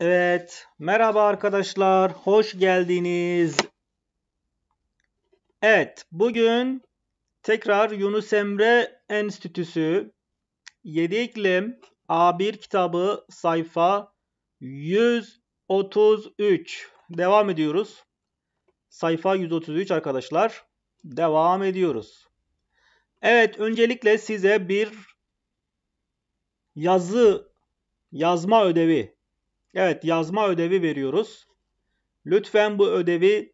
Evet, merhaba arkadaşlar, hoş geldiniz. Evet, bugün tekrar Yunus Emre Enstitüsü 7 iklim A1 kitabı sayfa 133. Devam ediyoruz. Sayfa 133 arkadaşlar. Devam ediyoruz. Evet, öncelikle size bir yazı yazma ödevi Evet yazma ödevi veriyoruz. Lütfen bu ödevi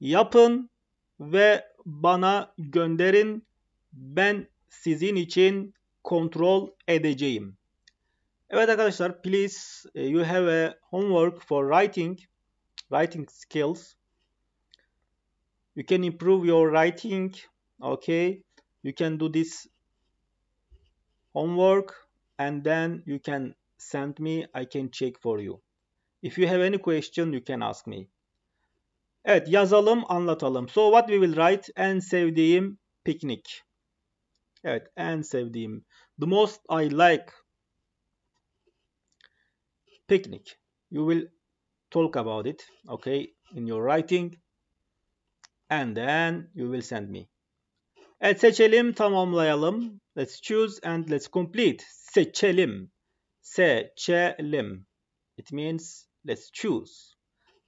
yapın ve bana gönderin. Ben sizin için kontrol edeceğim. Evet arkadaşlar please e, you have a homework for writing writing skills. You can improve your writing. Okay. You can do this homework and then you can send me I can check for you. If you have any question you can ask me. Evet yazalım anlatalım. So what we will write en sevdiğim piknik. Evet en sevdiğim. The most I like picnic. You will talk about it okay in your writing and then you will send me. Evet seçelim tamamlayalım. Let's choose and let's complete. Seçelim. Seçelim. It means let's choose.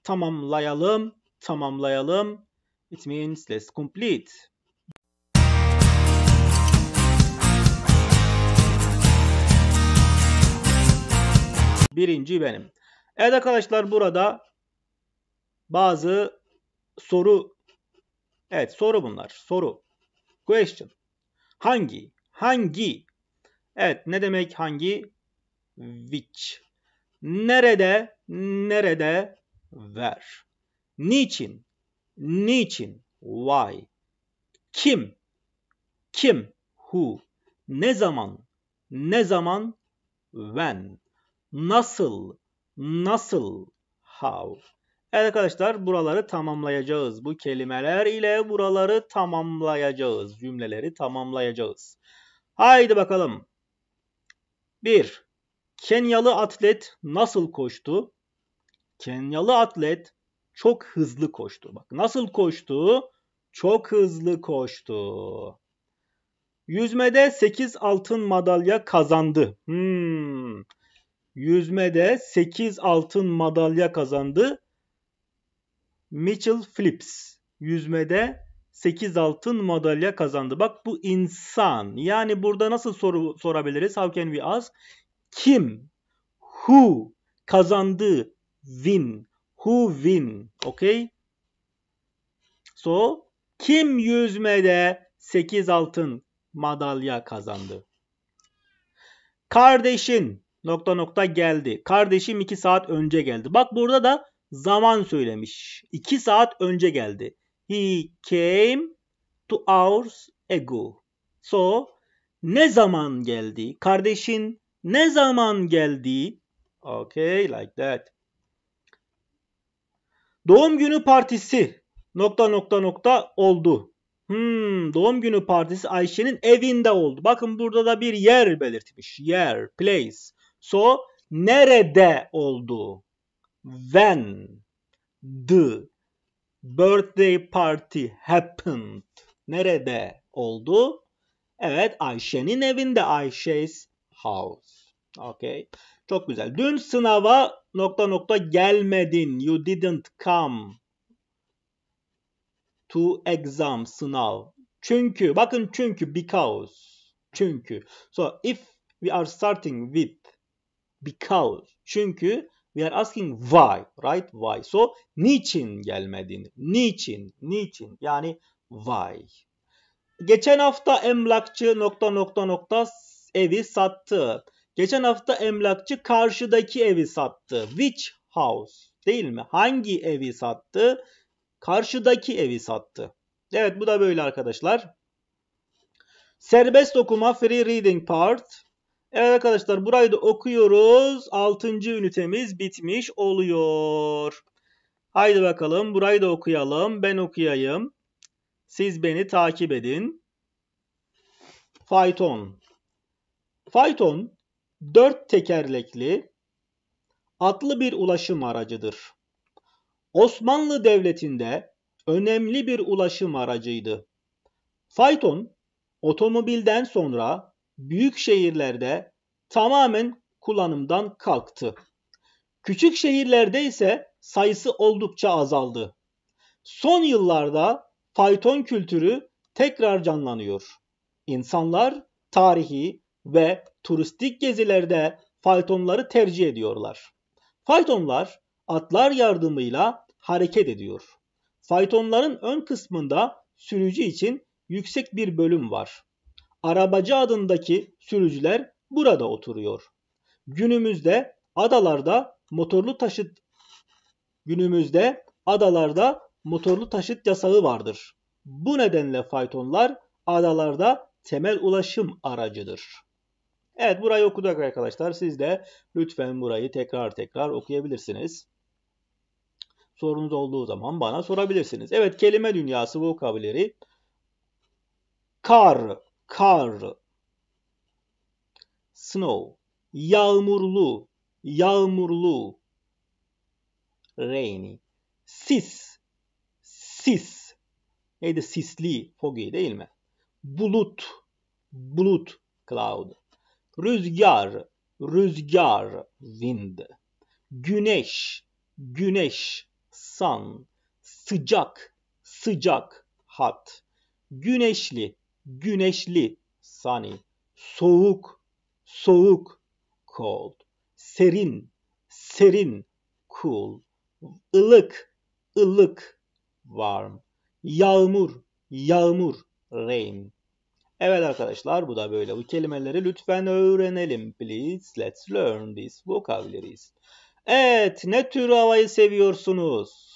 Tamamlayalım, tamamlayalım. It means let's complete. Birinci benim. Evet arkadaşlar burada bazı soru Evet soru bunlar. Soru. Question. Hangi? Hangi? Evet ne demek hangi? which. Nerede, nerede, where. Niçin, niçin, why. Kim, kim, who. Ne zaman, ne zaman, when. Nasıl, nasıl, how. Evet arkadaşlar buraları tamamlayacağız. Bu kelimeler ile buraları tamamlayacağız. Cümleleri tamamlayacağız. Haydi bakalım. 1 Kenyalı atlet nasıl koştu? Kenyalı atlet çok hızlı koştu. Bak nasıl koştu? Çok hızlı koştu. Yüzmede 8 altın madalya kazandı. Hmm. Yüzmede 8 altın madalya kazandı. Mitchell Phillips yüzmede 8 altın madalya kazandı. Bak bu insan. Yani burada nasıl soru sorabiliriz? How can we ask? kim, who kazandı, win, who win, okay? So, kim yüzmede 8 altın madalya kazandı? Kardeşin nokta nokta geldi. Kardeşim 2 saat önce geldi. Bak burada da zaman söylemiş. 2 saat önce geldi. He came two hours ago. So ne zaman geldi? Kardeşin ne zaman geldi? Okay, like that. Doğum günü partisi nokta nokta nokta oldu. Hmm, doğum günü partisi Ayşe'nin evinde oldu. Bakın burada da bir yer belirtmiş. Yer, place. So, nerede oldu? When the birthday party happened. Nerede oldu? Evet, Ayşe'nin evinde. Ayşe's house. Okay. Çok güzel. Dün sınava nokta nokta gelmedin. You didn't come to exam sınav. Çünkü bakın çünkü because. Çünkü. So if we are starting with because. Çünkü we are asking why, right? Why. So niçin gelmedin? Niçin? Niçin? Yani why. Geçen hafta emlakçı nokta nokta nokta evi sattı. Geçen hafta emlakçı karşıdaki evi sattı. Which house? Değil mi? Hangi evi sattı? Karşıdaki evi sattı. Evet bu da böyle arkadaşlar. Serbest okuma free reading part. Evet arkadaşlar burayı da okuyoruz. 6. ünitemiz bitmiş oluyor. Haydi bakalım burayı da okuyalım. Ben okuyayım. Siz beni takip edin. Fayton. Fayton dört tekerlekli atlı bir ulaşım aracıdır. Osmanlı Devleti'nde önemli bir ulaşım aracıydı. Fayton otomobilden sonra büyük şehirlerde tamamen kullanımdan kalktı. Küçük şehirlerde ise sayısı oldukça azaldı. Son yıllarda fayton kültürü tekrar canlanıyor. İnsanlar tarihi, ve turistik gezilerde faytonları tercih ediyorlar. Faytonlar atlar yardımıyla hareket ediyor. Faytonların ön kısmında sürücü için yüksek bir bölüm var. Arabacı adındaki sürücüler burada oturuyor. Günümüzde adalarda motorlu taşıt günümüzde adalarda motorlu taşıt yasağı vardır. Bu nedenle faytonlar adalarda temel ulaşım aracıdır. Evet burayı okuduk arkadaşlar. Siz de lütfen burayı tekrar tekrar okuyabilirsiniz. Sorunuz olduğu zaman bana sorabilirsiniz. Evet kelime dünyası vokabuleri. Kar, kar. Snow. Yağmurlu, yağmurlu. Rainy. Sis, sis. Neydi sisli, foggy değil mi? Bulut, bulut, cloud. Rüzgar, rüzgar, wind. Güneş, güneş, sun. Sıcak, sıcak, hot. Güneşli, güneşli, sunny. Soğuk, soğuk, cold. Serin, serin, cool. Ilık, ılık, warm. Yağmur, yağmur, rain. Evet arkadaşlar bu da böyle. Bu kelimeleri lütfen öğrenelim. Please let's learn these vocabularies. Evet ne tür havayı seviyorsunuz?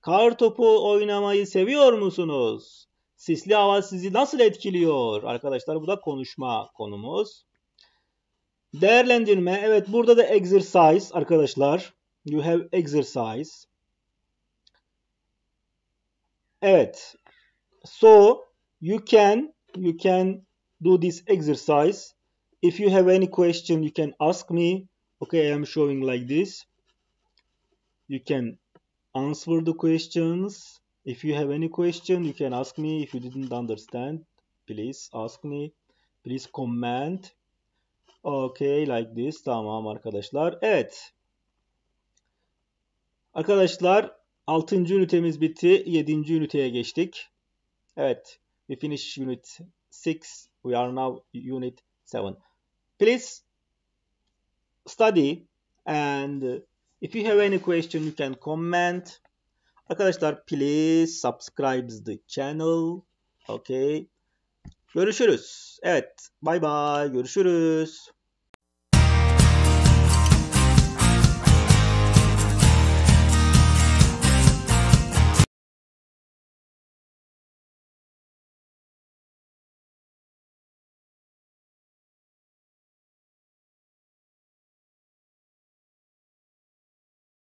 Kar topu oynamayı seviyor musunuz? Sisli hava sizi nasıl etkiliyor? Arkadaşlar bu da konuşma konumuz. Değerlendirme. Evet burada da exercise arkadaşlar. You have exercise. Evet. So you can you can do this exercise. If you have any question, you can ask me. Okay, I am showing like this. You can answer the questions. If you have any question, you can ask me. If you didn't understand, please ask me. Please comment. Okay, like this. Tamam arkadaşlar. Evet. Arkadaşlar 6. ünitemiz bitti. 7. üniteye geçtik. Evet. we finish unit 6 we are now unit 7 please study and if you have any question you can comment arkadaşlar please subscribes the channel okay görüşürüz evet bye bye görüşürüz